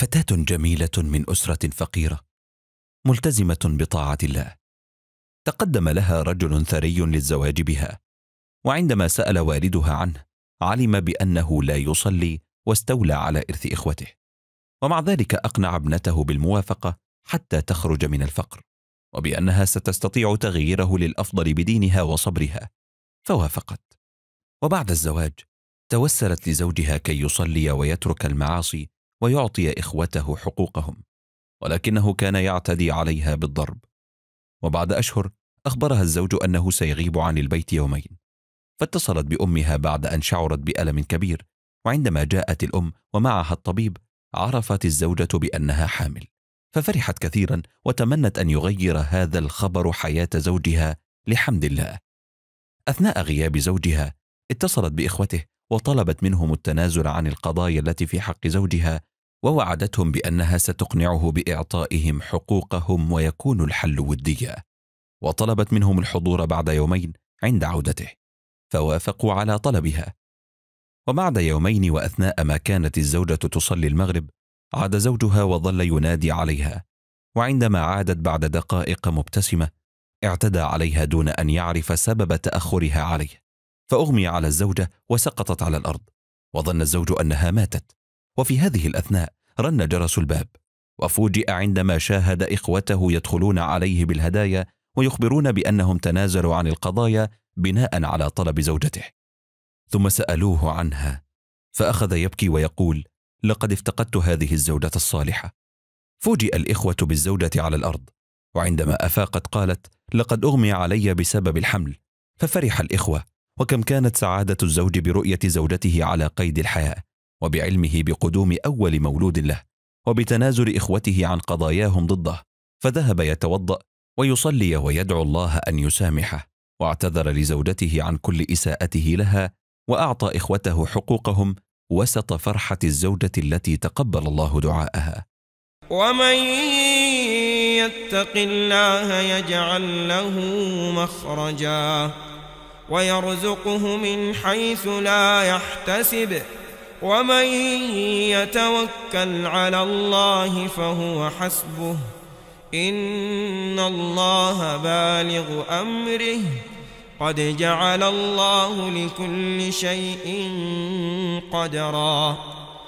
فتاه جميله من اسره فقيره ملتزمه بطاعه الله تقدم لها رجل ثري للزواج بها وعندما سال والدها عنه علم بانه لا يصلي واستولى على ارث اخوته ومع ذلك اقنع ابنته بالموافقه حتى تخرج من الفقر وبانها ستستطيع تغييره للافضل بدينها وصبرها فوافقت وبعد الزواج توسلت لزوجها كي يصلي ويترك المعاصي ويعطي إخوته حقوقهم ولكنه كان يعتدي عليها بالضرب وبعد أشهر أخبرها الزوج أنه سيغيب عن البيت يومين فاتصلت بأمها بعد أن شعرت بألم كبير وعندما جاءت الأم ومعها الطبيب عرفت الزوجة بأنها حامل ففرحت كثيرا وتمنت أن يغير هذا الخبر حياة زوجها لحمد الله أثناء غياب زوجها اتصلت بإخوته وطلبت منهم التنازل عن القضايا التي في حق زوجها ووعدتهم بانها ستقنعه باعطائهم حقوقهم ويكون الحل وديا وطلبت منهم الحضور بعد يومين عند عودته فوافقوا على طلبها وبعد يومين واثناء ما كانت الزوجه تصلي المغرب عاد زوجها وظل ينادي عليها وعندما عادت بعد دقائق مبتسمه اعتدى عليها دون ان يعرف سبب تاخرها عليه فأغمي على الزوجة وسقطت على الأرض وظن الزوج أنها ماتت وفي هذه الأثناء رن جرس الباب وفوجئ عندما شاهد إخوته يدخلون عليه بالهدايا ويخبرون بأنهم تنازلوا عن القضايا بناء على طلب زوجته ثم سألوه عنها فأخذ يبكي ويقول لقد افتقدت هذه الزوجة الصالحة فوجئ الإخوة بالزوجة على الأرض وعندما أفاقت قالت لقد أغمي علي بسبب الحمل ففرح الإخوة وكم كانت سعادة الزوج برؤية زوجته على قيد الحياة وبعلمه بقدوم أول مولود له وبتنازل إخوته عن قضاياهم ضده فذهب يتوضأ ويصلي ويدعو الله أن يسامحه واعتذر لزوجته عن كل إساءته لها وأعطى إخوته حقوقهم وسط فرحة الزوجة التي تقبل الله دعاءها ومن يتق الله يجعل له مخرجاً ويرزقه من حيث لا يحتسب ومن يتوكل على الله فهو حسبه إن الله بالغ أمره قد جعل الله لكل شيء قدراً